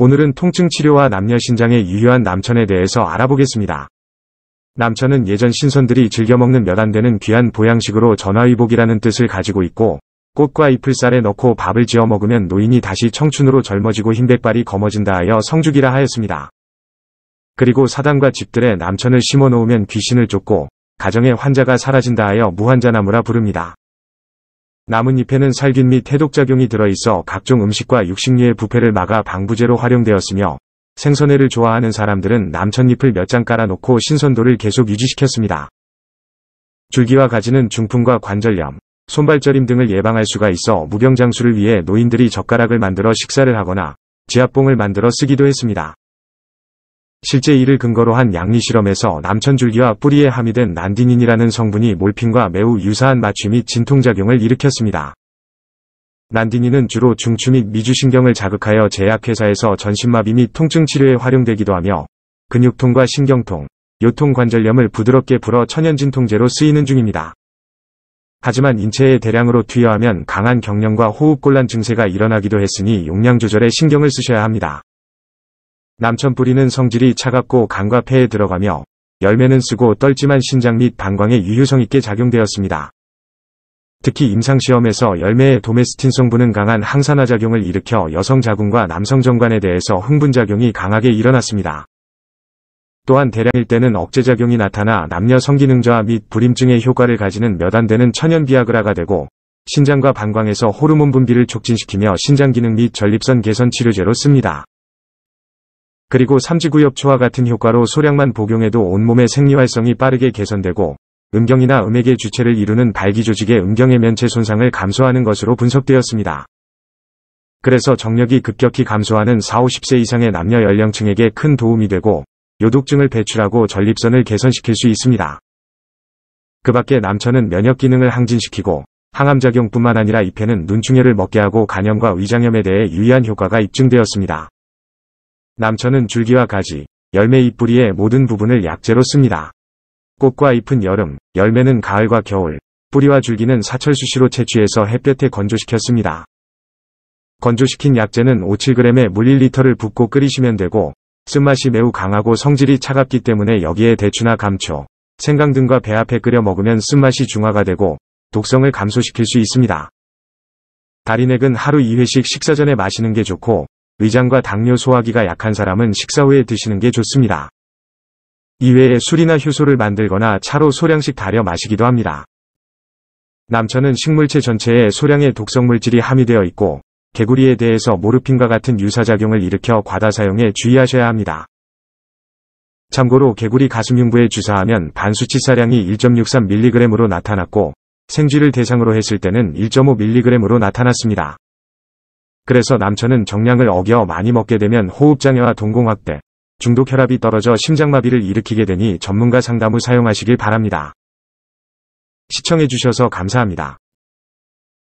오늘은 통증 치료와 남녀 신장에 유효한 남천에 대해서 알아보겠습니다. 남천은 예전 신선들이 즐겨 먹는 몇안 되는 귀한 보양식으로 전화위복이라는 뜻을 가지고 있고 꽃과 잎을 쌀에 넣고 밥을 지어 먹으면 노인이 다시 청춘으로 젊어지고 흰백발이 검어진다 하여 성죽이라 하였습니다. 그리고 사당과 집들에 남천을 심어 놓으면 귀신을 쫓고 가정에 환자가 사라진다 하여 무환자나무라 부릅니다. 나뭇잎에는 살균 및 해독작용이 들어있어 각종 음식과 육식류의 부패를 막아 방부제로 활용되었으며 생선회를 좋아하는 사람들은 남천잎을 몇 장 깔아놓고 신선도를 계속 유지시켰습니다. 줄기와 가지는 중풍과 관절염, 손발저림 등을 예방할 수가 있어 무병장수를 위해 노인들이 젓가락을 만들어 식사를 하거나 지압봉을 만들어 쓰기도 했습니다. 실제 이를 근거로 한 양리 실험에서 남천줄기와 뿌리에 함유된 난디닌이라는 성분이 몰핀과 매우 유사한 마취 및 진통작용을 일으켰습니다. 난디닌은 주로 중추 및 미주신경을 자극하여 제약회사에서 전신마비 및 통증 치료에 활용되기도 하며 근육통과 신경통, 요통 관절염을 부드럽게 불어 천연진통제로 쓰이는 중입니다. 하지만 인체에 대량으로 투여하면 강한 경련과 호흡곤란 증세가 일어나기도 했으니 용량 조절에 신경을 쓰셔야 합니다. 남천 뿌리는 성질이 차갑고 간과 폐에 들어가며 열매는 쓰고 떨지만 신장 및 방광에 유효성 있게 작용되었습니다. 특히 임상시험에서 열매의 도메스틴 성분은 강한 항산화작용을 일으켜 여성 자궁과 남성 정관에 대해서 흥분작용이 강하게 일어났습니다. 또한 대량일 때는 억제작용이 나타나 남녀 성기능 저하 및 불임증의 효과를 가지는 몇 안 되는 천연 비아그라가 되고 신장과 방광에서 호르몬 분비를 촉진시키며 신장기능 및 전립선 개선 치료제로 씁니다. 그리고 삼지구엽초와 같은 효과로 소량만 복용해도 온몸의 생리활성이 빠르게 개선되고 음경이나 음액의 주체를 이루는 발기조직의 음경의 면체 손상을 감소하는 것으로 분석되었습니다. 그래서 정력이 급격히 감소하는 4,50세 이상의 남녀 연령층에게 큰 도움이 되고 요독증을 배출하고 전립선을 개선시킬 수 있습니다. 그 밖에 남천은 면역기능을 항진시키고 항암작용뿐만 아니라 잎에는 눈충혈을 먹게 하고 간염과 위장염에 대해 유의한 효과가 입증되었습니다. 남천은 줄기와 가지, 열매 잎뿌리의 모든 부분을 약재로 씁니다. 꽃과 잎은 여름, 열매는 가을과 겨울, 뿌리와 줄기는 사철 수시로 채취해서 햇볕에 건조시켰습니다. 건조시킨 약재는 5-7g의 물 1리터를 붓고 끓이시면 되고 쓴맛이 매우 강하고 성질이 차갑기 때문에 여기에 대추나 감초, 생강 등과 배합해 끓여 먹으면 쓴맛이 중화가 되고 독성을 감소시킬 수 있습니다. 다리넥은 하루 2회씩 식사 전에 마시는 게 좋고 위장과 당뇨 소화기가 약한 사람은 식사 후에 드시는 게 좋습니다. 이외에 술이나 효소를 만들거나 차로 소량씩 달여 마시기도 합니다. 남천은 식물체 전체에 소량의 독성물질이 함유되어 있고 개구리에 대해서 모르핀과 같은 유사작용을 일으켜 과다 사용에 주의하셔야 합니다. 참고로 개구리 가슴흉부에 주사하면 반수치사량이 1.63mg으로 나타났고 생쥐를 대상으로 했을 때는 1.5mg으로 나타났습니다. 그래서 남천은 정량을 어겨 많이 먹게 되면 호흡장애와 동공확대, 중독 혈압이 떨어져 심장마비를 일으키게 되니 전문가 상담 후 사용하시길 바랍니다. 시청해주셔서 감사합니다.